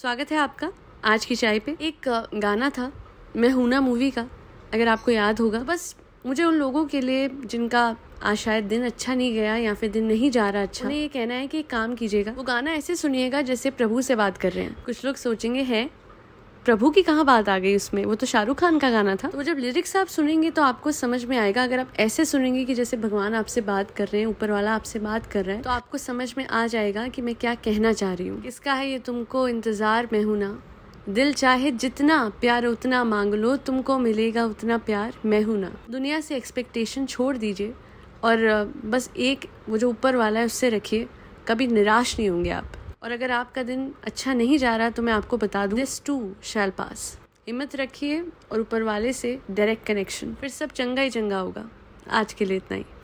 स्वागत है आपका आज की चाय पे एक गाना था मैं हूं ना मूवी का अगर आपको याद होगा बस मुझे उन लोगों के लिए जिनका आज शायद दिन अच्छा नहीं गया या फिर दिन नहीं जा रहा अच्छा ये कहना है कि काम कीजिएगा वो गाना ऐसे सुनिएगा जैसे प्रभु से बात कर रहे हैं कुछ लोग सोचेंगे है प्रभु की कहाँ बात आ गई उसमें वो तो शाहरुख खान का गाना था तो जब लिरिक्स आप सुनेंगे तो आपको समझ में आएगा अगर आप ऐसे सुनेंगे कि जैसे भगवान आपसे बात कर रहे हैं ऊपर वाला आपसे बात कर रहे हैं तो आपको समझ में आ जाएगा कि मैं क्या कहना चाह रही हूँ इसका है ये तुमको इंतज़ार में हूं ना दिल चाहे जितना प्यार उतना मांग लो तुमको मिलेगा उतना प्यार मैं हूं ना दुनिया से एक्सपेक्टेशन छोड़ दीजिए और बस एक वो जो ऊपर वाला है उससे रखिए कभी निराश नहीं होंगे आप और अगर आपका दिन अच्छा नहीं जा रहा तो मैं आपको बता दूँ दिस टू शैल पास हिम्मत रखिए और ऊपर वाले से डायरेक्ट कनेक्शन फिर सब चंगा ही चंगा होगा आज के लिए इतना ही